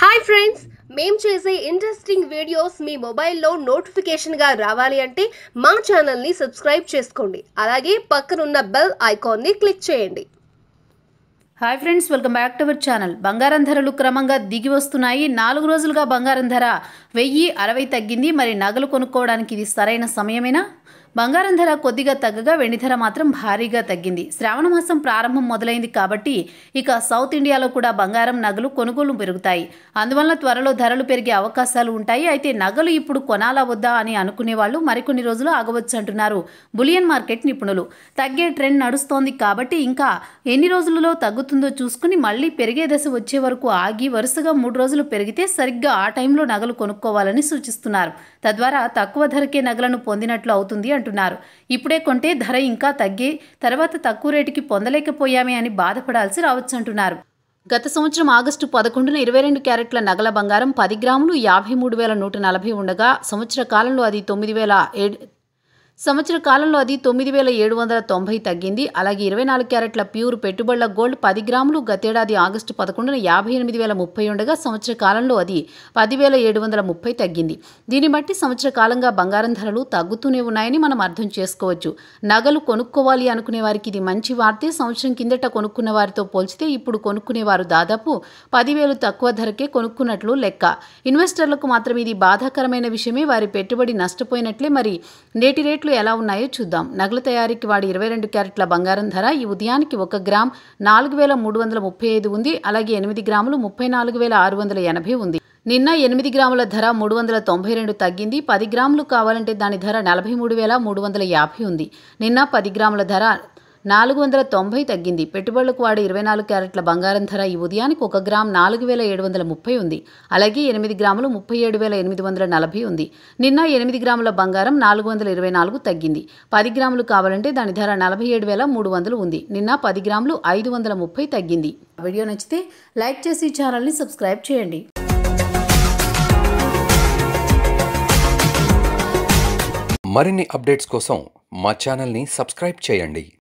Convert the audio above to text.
hi friends మేం చేసే interesting videos మీ మొబైల్లో నోటిఫికేషన్గా రావాలి అంటే మా ఛానల్ని సబ్స్క్రైబ్ చేసుకోండి అలాగే పక్కనున్న బెల్ ఐకాన్ని క్లిక్ చేయండి hi friends welcome back to our channel బంగారం ధరలు క్రమంగా దిగి వస్తున్నాయి నాలుగు రోజులుగా బంగారం ధర వెయ్యి అరవై తగ్గింది మరి నగలు కొనుక్కోవడానికి ఇది సరైన సమయమేనా బంగారం ధర కొద్దిగా తగ్గగా వెండి ధర మాత్రం భారీగా తగ్గింది శ్రావణ మాసం ప్రారంభం మొదలైంది కాబట్టి ఇక సౌత్ ఇండియాలో కూడా బంగారం నగలు కొనుగోలు పెరుగుతాయి అందువల్ల త్వరలో ధరలు పెరిగే అవకాశాలు ఉంటాయి అయితే నగలు ఇప్పుడు కొనాలా వద్దా అని అనుకునే వాళ్ళు మరికొన్ని రోజులు ఆగవచ్చు అంటున్నారు బులియన్ మార్కెట్ నిపుణులు తగ్గే ట్రెండ్ నడుస్తోంది కాబట్టి ఇంకా ఎన్ని రోజులలో తగ్గుతుందో చూసుకుని మళ్ళీ పెరిగే దశ వచ్చే వరకు ఆగి వరుసగా మూడు రోజులు పెరిగితే సరిగ్గా ఆ టైంలో నగలు కొనుక్కోవాలని సూచిస్తున్నారు తద్వారా తక్కువ ధరకే నగలను పొందినట్లు అవుతుంది అంటున్నారు అంటున్నారు ఇప్పుడే కొంటే ధర ఇంకా తగ్గి తర్వాత తక్కువ రేటుకి పొందలేకపోయామే అని బాధపడాల్సి రావచ్చు అంటున్నారు గత సంవత్సరం ఆగస్టు పదకొండున ఇరవై రెండు క్యారెట్ల నగల బంగారం పది గ్రాములు యాభై మూడు వేల నూట నలభై ఉండగా సంవత్సర కాలంలో అది తొమ్మిది వేల సంవత్సర కాలంలో అది తొమ్మిది వేల ఏడు వందల తొంభై తగ్గింది అలాగే ఇరవై నాలుగు క్యారెట్ల ప్యూర్ పెట్టుబడుల గోల్డ్ పది గ్రాములు గతేడాది ఆగస్టు పదకొండున యాభై ఎనిమిది వేల ముప్పై ఉండగా సంవత్సర కాలంలో అది పదివేల ఏడు వందల ముప్పై తగ్గింది దీన్ని బట్టి సంవత్సర కాలంగా బంగారం ధరలు తగ్గుతూనే ఉన్నాయని మనం అర్థం చేసుకోవచ్చు నగలు కొనుక్కోవాలి అనుకునే వారికి ఇది మంచి వార్తే సంవత్సరం కిందట కొనుక్కున్న వారితో పోల్చితే ఇప్పుడు కొనుక్కునేవారు దాదాపు పదివేలు తక్కువ ధరకే కొనుక్కున్నట్లు లెక్క ఇన్వెస్టర్లకు మాత్రం ఇది బాధాకరమైన విషయమే వారి పెట్టుబడి నష్టపోయినట్లే మరి నేటి రేట్లు రేట్లు ఎలా ఉన్నాయో చూద్దాం నగల తయారీకి వాడి ఇరవై రెండు క్యారెట్ల బంగారం ధర ఈ ఉదయానికి ఒక గ్రామ్ నాలుగు వేల మూడు వందల ముప్పై ఐదు ఉంది అలాగే ఎనిమిది గ్రాములు ముప్పై నాలుగు వేల ఆరు వందల ఎనభై ఉంది నిన్న ఎనిమిది గ్రాముల ధర మూడు వందల తొంభై రెండు తగ్గింది పది గ్రాములు కావాలంటే దాని ధర నలభై మూడు వేల మూడు వందల యాభై ఉంది నిన్న పది గ్రాముల ధర నాలుగు వందల తొంభై తగ్గింది పెట్టుబడులకు వాడే ఇరవై నాలుగు క్యారెట్ల బంగారం ధర ఈ ఉదయానికి ఒక గ్రామ్ నాలుగు వేల ఏడు వందల ముప్పై ఉంది అలాగే ఎనిమిది గ్రాములు ముప్పై ఏడు వేల ఎనిమిది వందల నలభై ఉంది నిన్న ఎనిమిది గ్రాముల బంగారం నాలుగు వందల ఇరవై నాలుగు తగ్గింది పది గ్రాములు కావాలంటే దాని ధర నలభై ఏడు వేల మూడు వందలు ఉంది నిన్న పది గ్రాములు ఐదు వందల ముప్పై తగ్గింది వీడియో నచ్చితే లైక్ చేసి ఛానల్ని సబ్స్క్రైబ్ చేయండి మరిన్ని అప్డేట్స్ కోసం మా ఛానల్ని సబ్స్క్రైబ్ చేయండి